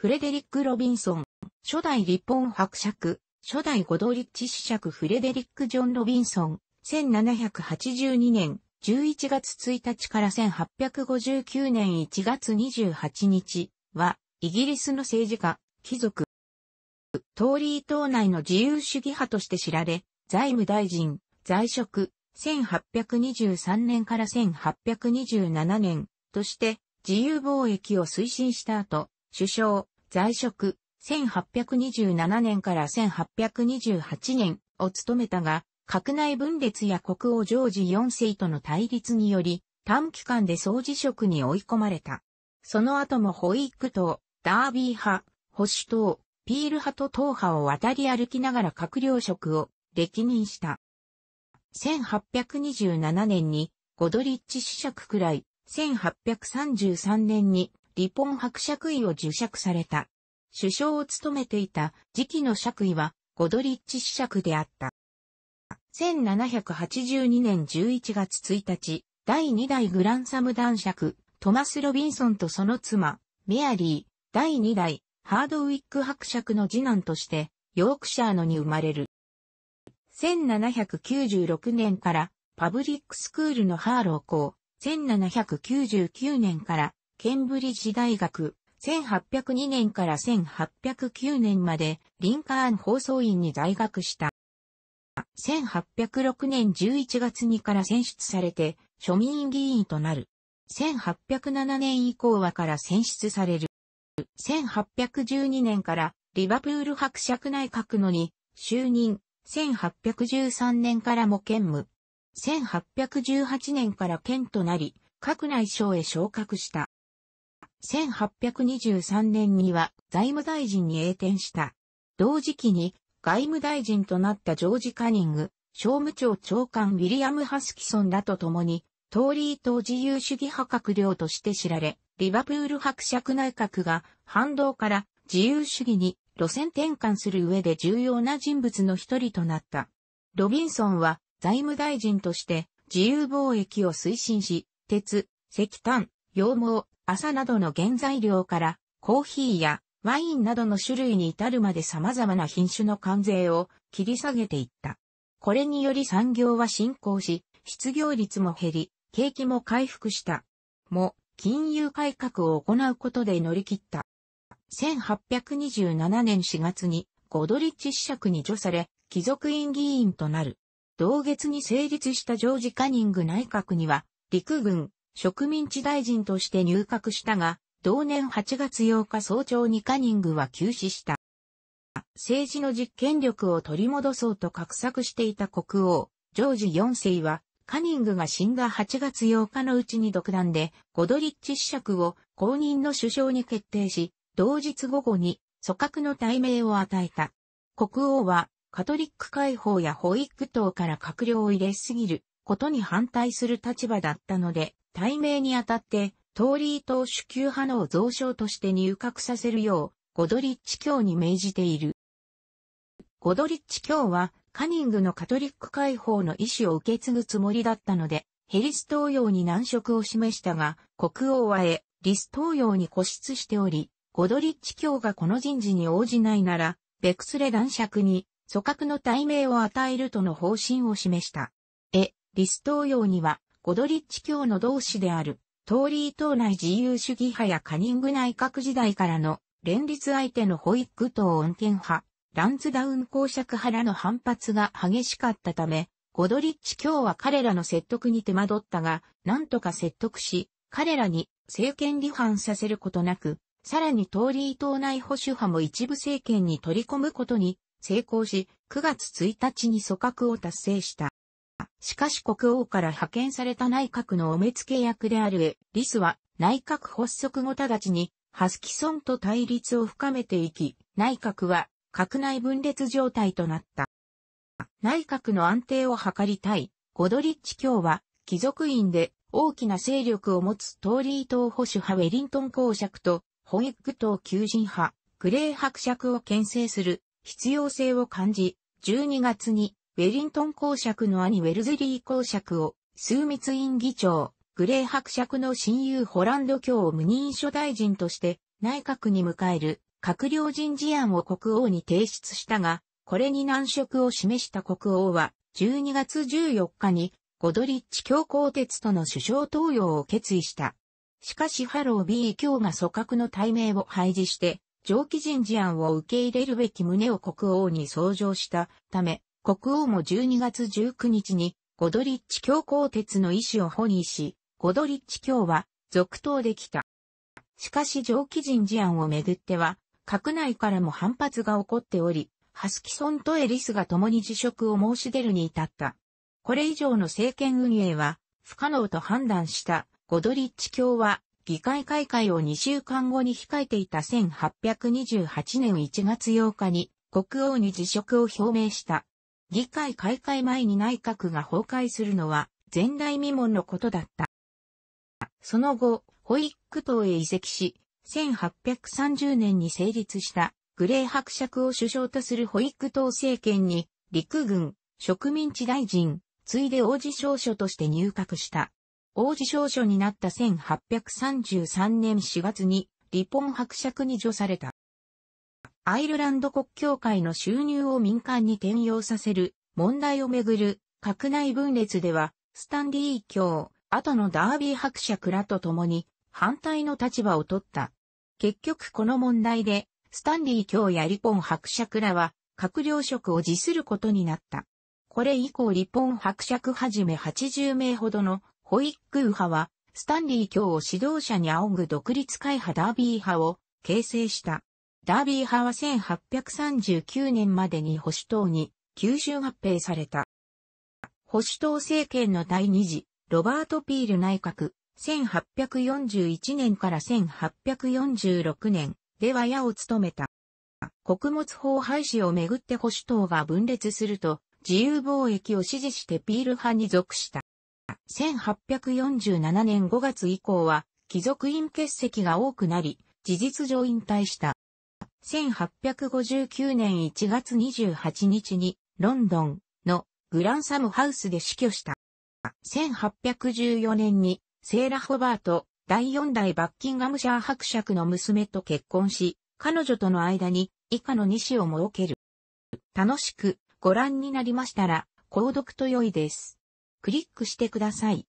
フレデリック・ロビンソン、初代ポ本伯爵、初代ゴドリッチ子爵フレデリック・ジョン・ロビンソン、1782年11月1日から1859年1月28日は、イギリスの政治家、貴族、トーリー党内の自由主義派として知られ、財務大臣、在職、1823年から1827年として自由貿易を推進した後、首相、在職、1827年から1828年を務めたが、閣内分裂や国王ジョージ4世との対立により、短期間で総辞職に追い込まれた。その後もホイック党、ダービー派、保守党、ピール派と党派を渡り歩きながら閣僚職を歴任した。1827年にゴドリッチ子爵くらい、1833年にリポン伯爵位を受爵された。首相を務めていた時期の爵位はゴドリッチ子爵であった。1782年11月1日、第2代グランサム男爵、トマス・ロビンソンとその妻、メアリー、第2代、ハードウィック伯爵の次男として、ヨークシャーノに生まれる。1796年から、パブリックスクールのハーロー校、1799年から、ケンブリッジ大学、1802年から1809年まで、リンカーン放送院に在学した。1806年11月にから選出されて、庶民議員となる。1807年以降はから選出される。1812年からリバプール伯爵内閣のに就任。1813年からも兼務。1818年から県となり、各内省へ昇格した。1823年には財務大臣に栄転した。同時期に外務大臣となったジョージ・カニング、商務庁長官ウィリアム・ハスキソンらと共に、トーリー党自由主義派閣僚として知られ、リバプール伯爵内閣が反動から自由主義に路線転換する上で重要な人物の一人となった。ロビンソンは財務大臣として自由貿易を推進し、鉄、石炭、羊毛、麻などの原材料から、コーヒーやワインなどの種類に至るまで様々な品種の関税を切り下げていった。これにより産業は進行し、失業率も減り、景気も回復した。も、金融改革を行うことで乗り切った。1827年4月に、ゴドリッチ子釈に除され、貴族院議員となる。同月に成立したジョージ・カニング内閣には、陸軍、植民地大臣として入閣したが、同年8月8日早朝にカニングは急死した。政治の実権力を取り戻そうと画策していた国王、ジョージ4世は、カニングが死んだ8月8日のうちに独断で、ゴドリッチ子爵を公認の首相に決定し、同日午後に、組閣の対名を与えた。国王は、カトリック解放や保育等から閣僚を入れすぎることに反対する立場だったので、対名にあたって、トーリー党主級派の増床として入閣させるよう、ゴドリッチ教に命じている。ゴドリッチ教は、カニングのカトリック解放の意思を受け継ぐつもりだったので、ヘリス東洋に難色を示したが、国王はえ、リス東洋に固執しており、ゴドリッチ教がこの人事に応じないなら、ベクスレ男爵に、組閣の対名を与えるとの方針を示した。え、リス東洋には、ゴドリッチ教の同志である、トーリー党内自由主義派やカニング内閣時代からの連立相手のホイッグ党穏健派、ランツダウン公爵派らの反発が激しかったため、ゴドリッチ教は彼らの説得に手間取ったが、なんとか説得し、彼らに政権離反させることなく、さらにトーリー党内保守派も一部政権に取り込むことに成功し、9月1日に組閣を達成した。しかし国王から派遣された内閣のお目付け役であるエリスは内閣発足後直ちにハスキソンと対立を深めていき、内閣は閣内分裂状態となった。内閣の安定を図りたい、ゴドリッチ卿は貴族院で大きな勢力を持つトーリー党保守派ウェリントン公爵とホイッグ党求人派グレー伯爵を牽制する必要性を感じ、12月にウェリントン公爵の兄ウェルズリー公爵を、枢密院議長、グレー伯爵の親友ホランド卿を無任諸大臣として内閣に迎える閣僚人事案を国王に提出したが、これに難色を示した国王は、12月14日にゴドリッチ教皇鉄との首相登用を決意した。しかしハロー B 教が組閣の対名を廃止して、上記人事案を受け入れるべき旨を国王に創上したため、国王も12月19日にゴドリッチ教皇鉄の意思を保持し、ゴドリッチ教は続投できた。しかし上記人事案をめぐっては、閣内からも反発が起こっており、ハスキソンとエリスが共に辞職を申し出るに至った。これ以上の政権運営は不可能と判断したゴドリッチ教は議会開会を2週間後に控えていた1828年1月8日に国王に辞職を表明した。議会開会前に内閣が崩壊するのは前代未聞のことだった。その後、ホイック島へ移籍し、1830年に成立したグレー伯爵を首相とするホイック党政権に陸軍、植民地大臣、ついで王子少書として入閣した。王子少書になった1833年4月にリポン伯爵に除された。アイルランド国教会の収入を民間に転用させる問題をめぐる閣内分裂では、スタンリー教、後のダービー伯爵らと共に反対の立場を取った。結局この問題で、スタンリー教やリポン伯爵らは閣僚職を辞することになった。これ以降リポン伯爵はじめ80名ほどのホイックー派は、スタンリー教を指導者に仰ぐ独立会派ダービー派を形成した。ダービー派は1839年までに保守党に吸収合併された。保守党政権の第二次、ロバート・ピール内閣、1841年から1846年では矢を務めた。穀物法廃止をめぐって保守党が分裂すると、自由貿易を支持してピール派に属した。1847年5月以降は、貴族院欠席が多くなり、事実上引退した。1859年1月28日にロンドンのグランサムハウスで死去した。1814年にセーラ・ホバート第4代バッキンガムシャー伯爵の娘と結婚し、彼女との間に以下の2子を設ける。楽しくご覧になりましたら、購読と良いです。クリックしてください。